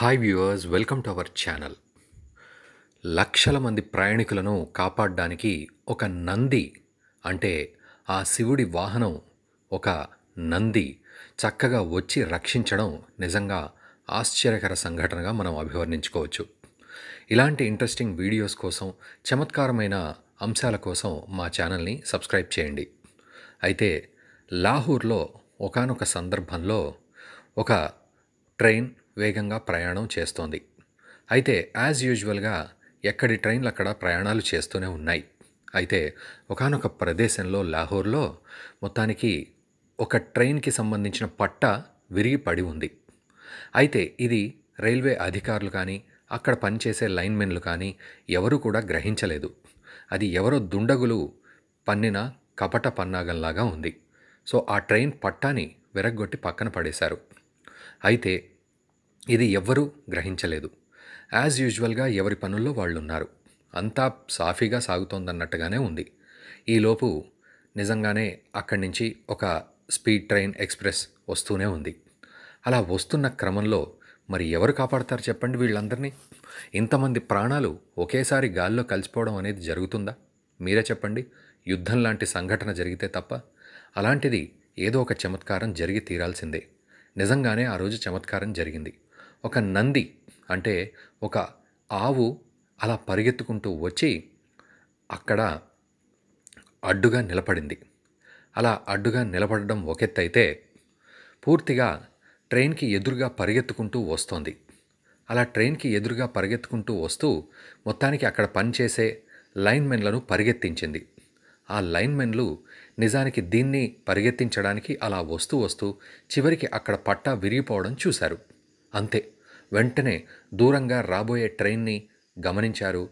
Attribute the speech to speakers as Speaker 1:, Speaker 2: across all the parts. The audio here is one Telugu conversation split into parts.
Speaker 1: hi viewers welcome to our channel లక్షల మంది ప్రయాణికులను కాపాడడానికి ఒక నంది అంటే ఆ శివుడి వాహనం ఒక నంది చక్కగా వచ్చి రక్షించడం నిజంగా ఆశ్చర్యకర సంఘటనగా మనం అభివర్ణించుకోవచ్చు ఇలాంటి ఇంట్రెస్టింగ్ వీడియోస్ కోసం చమత్కారమైన అంశాల కోసం మా ఛానల్ని సబ్స్క్రైబ్ చేయండి అయితే లాహూర్లో ఒకనొక సందర్భంలో ఒక ట్రైన్ వేగంగా ప్రయాణం చేస్తోంది అయితే యాజ్ యూజువల్గా ఎక్కడి ట్రైన్లు అక్కడ ప్రయాణాలు చేస్తూనే ఉన్నాయి అయితే ఒకనొక ప్రదేశంలో లాహోర్లో మొత్తానికి ఒక ట్రైన్కి సంబంధించిన పట్ట విరిగి పడి ఉంది అయితే ఇది రైల్వే అధికారులు కానీ అక్కడ పనిచేసే లైన్మెన్లు కానీ ఎవరూ కూడా గ్రహించలేదు అది ఎవరో దుండగులు పన్నిన కపట పన్నాగంలాగా ఉంది సో ఆ ట్రైన్ పట్టాని విరగ్గొట్టి పక్కన పడేశారు అయితే ఇది ఎవ్వరూ గ్రహించలేదు యాజ్ యూజువల్గా ఎవరి పనుల్లో వాళ్ళున్నారు అంతా సాఫీగా సాగుతోందన్నట్టుగానే ఉంది ఈలోపు నిజంగానే అక్కడి నుంచి ఒక స్పీడ్ ట్రైన్ ఎక్స్ప్రెస్ వస్తూనే ఉంది అలా వస్తున్న క్రమంలో మరి ఎవరు కాపాడతారు చెప్పండి వీళ్ళందరినీ ఇంతమంది ప్రాణాలు ఒకేసారి గాల్లో కలిసిపోవడం అనేది జరుగుతుందా మీరే చెప్పండి యుద్ధం లాంటి సంఘటన జరిగితే తప్ప అలాంటిది ఏదో ఒక చమత్కారం జరిగి తీరాల్సిందే నిజంగానే ఆ రోజు చమత్కారం జరిగింది ఒక నంది అంటే ఒక ఆవు అలా పరిగెత్తుకుంటూ వచ్చి అక్కడ అడ్డుగా నిలబడింది అలా అడ్డుగా నిలబడడం ఒకెత్తైతే పూర్తిగా ట్రైన్కి ఎదురుగా పరిగెత్తుకుంటూ వస్తోంది అలా ట్రైన్కి ఎదురుగా పరిగెత్తుకుంటూ వస్తూ మొత్తానికి అక్కడ పనిచేసే లైన్మెన్లను పరిగెత్తించింది ఆ లైన్మెన్లు నిజానికి దీన్ని పరిగెత్తించడానికి అలా వస్తూ వస్తూ చివరికి అక్కడ పట్టా విరిగిపోవడం చూశారు అంతే వెంటనే దూరంగా రాబోయే ట్రైన్ని గమనించారు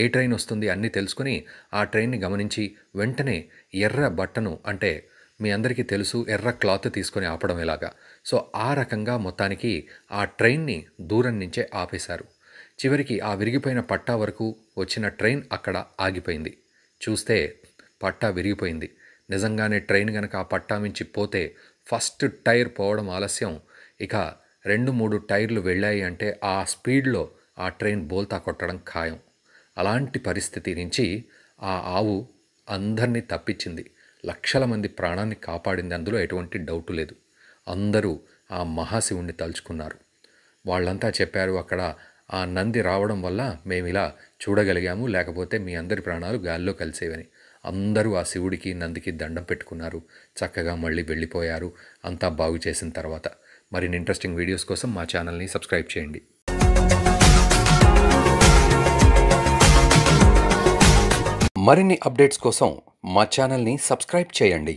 Speaker 1: ఏ ట్రైన్ వస్తుంది అన్ని తెలుసుకుని ఆ ట్రైన్ని గమనించి వెంటనే ఎర్ర బట్టను అంటే మీ అందరికీ తెలుసు ఎర్ర క్లాత్ తీసుకొని ఆపడం ఇలాగా సో ఆ రకంగా మొత్తానికి ఆ ట్రైన్ని దూరం నుంచే ఆపేశారు చివరికి ఆ విరిగిపోయిన పట్టా వరకు వచ్చిన ట్రైన్ అక్కడ ఆగిపోయింది చూస్తే పట్టా విరిగిపోయింది నిజంగానే ట్రైన్ కనుక ఆ పట్టా మించి పోతే ఫస్ట్ టైర్ పోవడం ఆలస్యం ఇక రెండు మూడు టైర్లు వెళ్ళాయి అంటే ఆ స్పీడ్లో ఆ ట్రైన్ బోల్తా కొట్టడం ఖాయం అలాంటి పరిస్థితి నుంచి ఆ ఆవు అందరినీ తప్పించింది లక్షల మంది ప్రాణాన్ని కాపాడింది అందులో ఎటువంటి డౌట్ లేదు అందరూ ఆ మహాశివుణ్ణి తలుచుకున్నారు వాళ్ళంతా చెప్పారు అక్కడ ఆ నంది రావడం వల్ల మేము ఇలా చూడగలిగాము లేకపోతే మీ అందరి ప్రాణాలు గాల్లో కలిసేవని అందరూ ఆ శివుడికి నందికి దండం పెట్టుకున్నారు చక్కగా మళ్ళీ వెళ్ళిపోయారు అంతా బాగు చేసిన తర్వాత మరిన్ని ఇంట్రెస్టింగ్ వీడియోస్ కోసం మా ఛానల్ని సబ్స్క్రైబ్ చేయండి మరిన్ని అప్డేట్స్ కోసం మా ఛానల్ని సబ్స్క్రైబ్ చేయండి